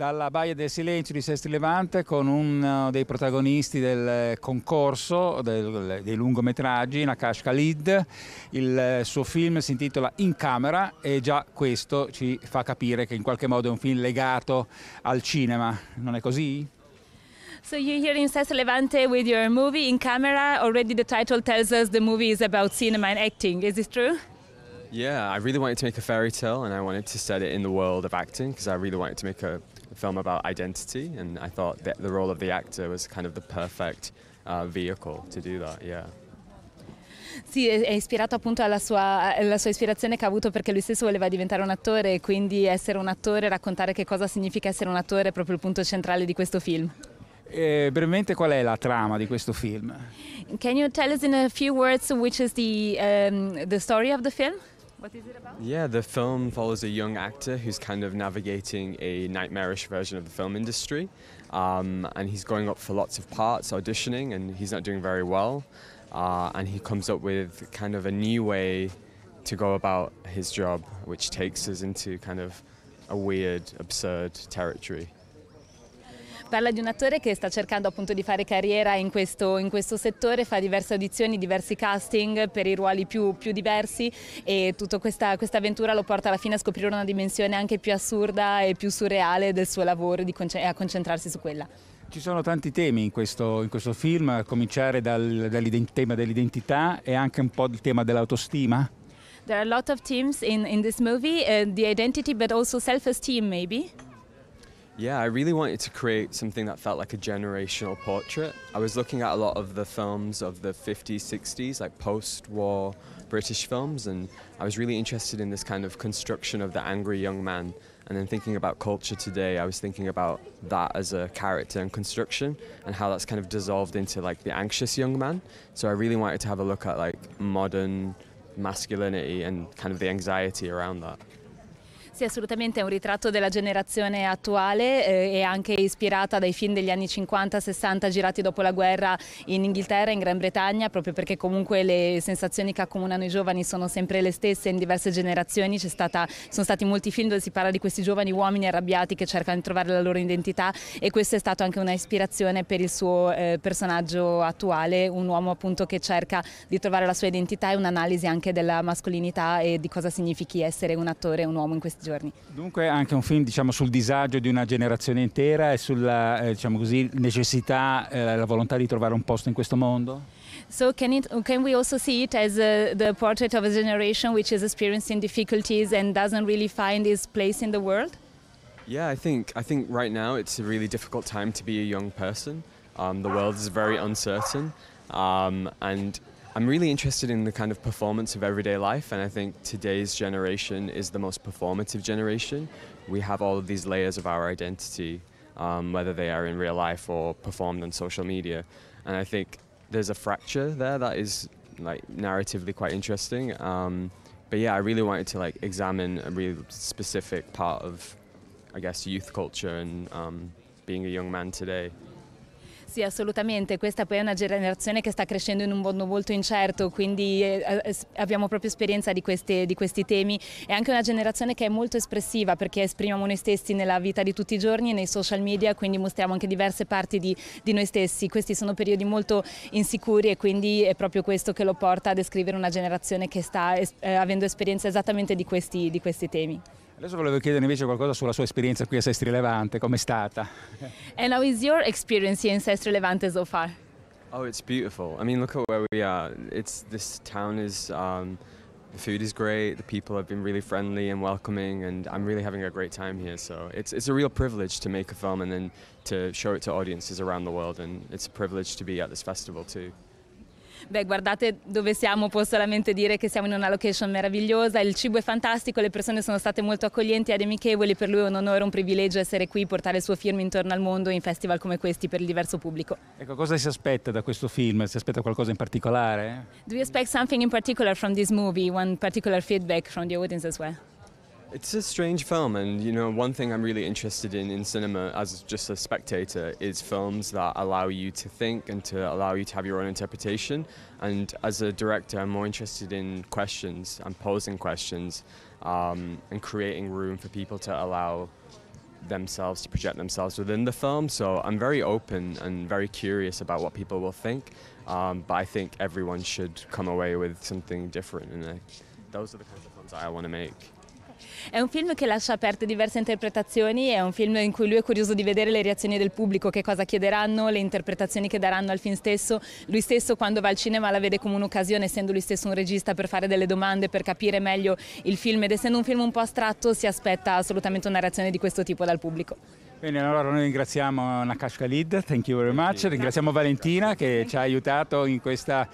Dalla Baia del Silenzio di Sestri Levante con uno eh, dei protagonisti del eh, concorso del, dei lungometraggi, Nakash Khalid. Il eh, suo film si intitola In Camera e già questo ci fa capire che in qualche modo è un film legato al cinema, non è così? So you're here in Ses Levante with your movie In Camera. Already the title tells us the movie is about cinema and acting. Is it true? Yeah, I really wanted to make a fairy tale and I wanted to set it in the world of acting because I really wanted to make a a film about identity, and I thought that the role of the actor was kind of the perfect uh, vehicle to do that, yeah. Sì, è ispirato appunto alla sua, alla sua, ispirazione che ha avuto perché lui stesso voleva diventare un attore e quindi essere un attore, raccontare che cosa significa essere un attore è proprio il punto centrale di questo film. Eh, brevemente qual è la trama di questo film? Can you tell us in a few words which is the, um, the story of the film? What is it about? Yeah, the film follows a young actor who's kind of navigating a nightmarish version of the film industry. Um, and he's going up for lots of parts, auditioning, and he's not doing very well. Uh, and he comes up with kind of a new way to go about his job, which takes us into kind of a weird, absurd territory. Parla di un attore che sta cercando appunto di fare carriera in questo, in questo settore, fa diverse audizioni, diversi casting per i ruoli più, più diversi e tutta questa, questa avventura lo porta alla fine a scoprire una dimensione anche più assurda e più surreale del suo lavoro e a concentrarsi su quella. Ci sono tanti temi in questo, in questo film, a cominciare dal, dal tema dell'identità e anche un po' il tema dell'autostima. There are a lot of themes in, in this movie, uh, the identity but also self-esteem maybe. Yeah, I really wanted to create something that felt like a generational portrait. I was looking at a lot of the films of the 50s, 60s, like post war British films, and I was really interested in this kind of construction of the angry young man. And then thinking about culture today, I was thinking about that as a character and construction and how that's kind of dissolved into like the anxious young man. So I really wanted to have a look at like modern masculinity and kind of the anxiety around that. Sì, assolutamente è un ritratto della generazione attuale eh, e anche ispirata dai film degli anni 50-60 girati dopo la guerra in Inghilterra, in Gran Bretagna, proprio perché comunque le sensazioni che accomunano i giovani sono sempre le stesse in diverse generazioni. Stata, sono stati molti film dove si parla di questi giovani uomini arrabbiati che cercano di trovare la loro identità e questa è stata anche una ispirazione per il suo eh, personaggio attuale, un uomo appunto che cerca di trovare la sua identità e un'analisi anche della mascolinità e di cosa significhi essere un attore, un uomo in questi giorni giorni. Dunque anche un film diciamo, sul disagio di una generazione intera e sulla eh, diciamo così, necessità, eh, la volontà di trovare un posto in questo mondo? So can it can we also see it as a, eh, the portrait of a generation which is experiencing difficulties and doesn't really find its place in the world? Yeah, I think I think right now it's a really difficult time to be a young person. Um, the world is very uncertain, um, and I'm really interested in the kind of performance of everyday life, and I think today's generation is the most performative generation. We have all of these layers of our identity, um, whether they are in real life or performed on social media. And I think there's a fracture there that is like narratively quite interesting. Um, but yeah, I really wanted to like examine a really specific part of, I guess, youth culture and um, being a young man today. Sì, assolutamente, questa poi è una generazione che sta crescendo in un mondo molto incerto, quindi eh, eh abbiamo proprio esperienza di, queste, di, questi temi. È anche una generazione che è molto espressiva perché esprimiamo noi stessi nella vita di tutti i giorni e nei social media, quindi mostriamo anche diverse parti di, di noi stessi. Questi sono periodi molto insicuri e quindi è proprio questo che lo porta a descrivere una generazione che sta eh, avendo esperienza esattamente di questi, di questi temi. Adesso volevo chiedere invece qualcosa sulla sua esperienza qui a Sestri Levante, com'è stata? And how is your experience in Sestri Levante so far? Oh, it's beautiful. I mean, look at where we are. It's this town is um, the food is great. The people have been really friendly and welcoming, and I'm really having a great time here. So it's it's a real privilege to make a film and then to show it to audiences around the world, and it's a privilege to be at this festival too. Beh, guardate dove siamo, posso solamente dire che siamo in una location meravigliosa, il cibo è fantastico, le persone sono state molto accoglienti ed amichevoli, per lui è un onore, un privilegio essere qui, portare il suo film intorno al mondo in festival come questi per il diverso pubblico. Ecco, cosa si aspetta da questo film? Si aspetta qualcosa in particolare? Do you expect something in particular from this movie? One particular feedback from the audience as well? It's a strange film, and you know, one thing I'm really interested in in cinema as just a spectator is films that allow you to think and to allow you to have your own interpretation. And as a director, I'm more interested in questions and posing questions um, and creating room for people to allow themselves to project themselves within the film. So I'm very open and very curious about what people will think, um, but I think everyone should come away with something different. And I, uh, those are the kinds of films I want to make. È un film che lascia aperte diverse interpretazioni, è un film in cui lui è curioso di vedere le reazioni del pubblico, che cosa chiederanno, le interpretazioni che daranno al film stesso. Lui stesso quando va al cinema la vede come un'occasione, essendo lui stesso un regista, per fare delle domande, per capire meglio il film ed essendo un film un po' astratto si aspetta assolutamente una reazione di questo tipo dal pubblico. Bene, allora noi ringraziamo Nakash Khalid, thank you very much, ringraziamo Valentina che ci ha aiutato in questa,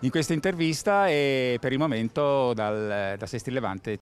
in questa intervista e per il momento dal, da Sesti Levante